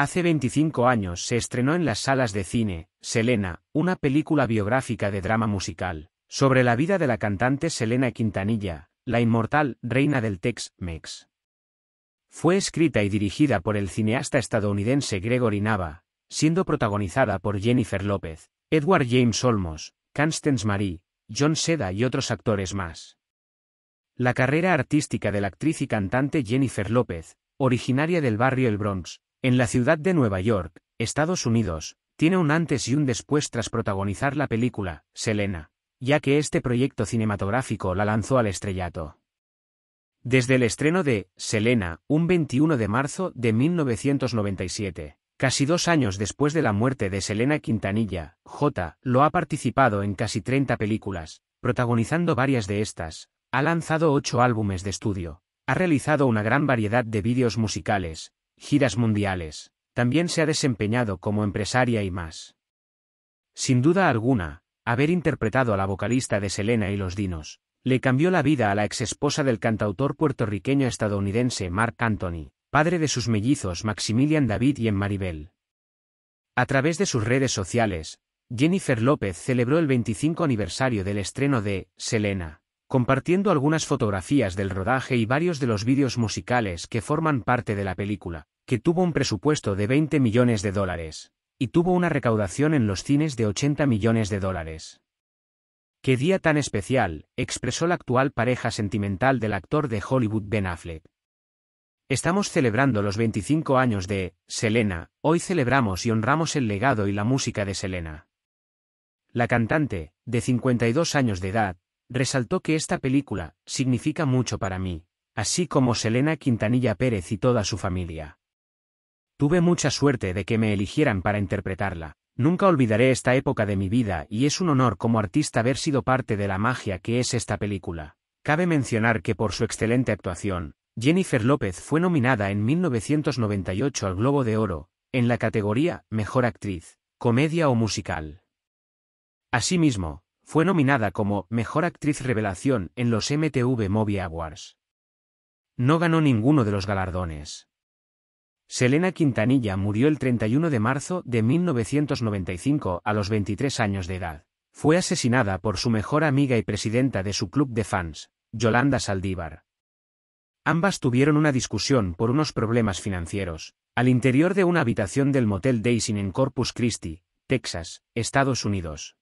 Hace 25 años se estrenó en las salas de cine, Selena, una película biográfica de drama musical, sobre la vida de la cantante Selena Quintanilla, la inmortal reina del Tex-Mex. Fue escrita y dirigida por el cineasta estadounidense Gregory Nava, siendo protagonizada por Jennifer López, Edward James Olmos, Constance Marie, John Seda y otros actores más. La carrera artística de la actriz y cantante Jennifer López, originaria del barrio El Bronx, en la ciudad de Nueva York, Estados Unidos, tiene un antes y un después tras protagonizar la película, Selena, ya que este proyecto cinematográfico la lanzó al estrellato. Desde el estreno de Selena, un 21 de marzo de 1997, casi dos años después de la muerte de Selena Quintanilla, J. lo ha participado en casi 30 películas, protagonizando varias de estas, ha lanzado ocho álbumes de estudio, ha realizado una gran variedad de vídeos musicales, giras mundiales, también se ha desempeñado como empresaria y más. Sin duda alguna, haber interpretado a la vocalista de Selena y los Dinos, le cambió la vida a la exesposa del cantautor puertorriqueño-estadounidense Mark Anthony, padre de sus mellizos Maximilian David y en Maribel. A través de sus redes sociales, Jennifer López celebró el 25 aniversario del estreno de Selena compartiendo algunas fotografías del rodaje y varios de los vídeos musicales que forman parte de la película, que tuvo un presupuesto de 20 millones de dólares, y tuvo una recaudación en los cines de 80 millones de dólares. Qué día tan especial, expresó la actual pareja sentimental del actor de Hollywood Ben Affleck. Estamos celebrando los 25 años de Selena, hoy celebramos y honramos el legado y la música de Selena. La cantante, de 52 años de edad, Resaltó que esta película significa mucho para mí, así como Selena Quintanilla Pérez y toda su familia. Tuve mucha suerte de que me eligieran para interpretarla. Nunca olvidaré esta época de mi vida y es un honor como artista haber sido parte de la magia que es esta película. Cabe mencionar que por su excelente actuación, Jennifer López fue nominada en 1998 al Globo de Oro, en la categoría Mejor Actriz, Comedia o Musical. Asimismo, fue nominada como Mejor Actriz Revelación en los MTV Movie Awards. No ganó ninguno de los galardones. Selena Quintanilla murió el 31 de marzo de 1995 a los 23 años de edad. Fue asesinada por su mejor amiga y presidenta de su club de fans, Yolanda Saldívar. Ambas tuvieron una discusión por unos problemas financieros, al interior de una habitación del Motel Daisy en Corpus Christi, Texas, Estados Unidos.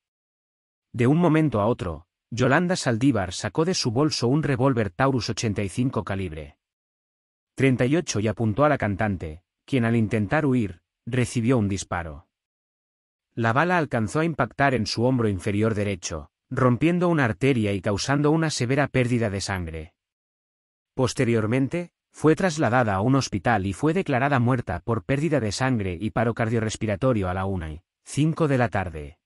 De un momento a otro, Yolanda Saldívar sacó de su bolso un revólver Taurus 85 calibre. 38 y apuntó a la cantante, quien al intentar huir, recibió un disparo. La bala alcanzó a impactar en su hombro inferior derecho, rompiendo una arteria y causando una severa pérdida de sangre. Posteriormente, fue trasladada a un hospital y fue declarada muerta por pérdida de sangre y paro cardiorrespiratorio a la una y 5 de la tarde.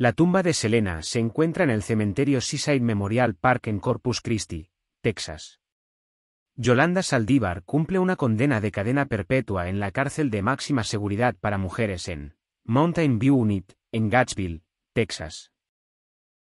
La tumba de Selena se encuentra en el cementerio Seaside Memorial Park en Corpus Christi, Texas. Yolanda Saldívar cumple una condena de cadena perpetua en la cárcel de máxima seguridad para mujeres en Mountain View Unit, en Gatsville, Texas.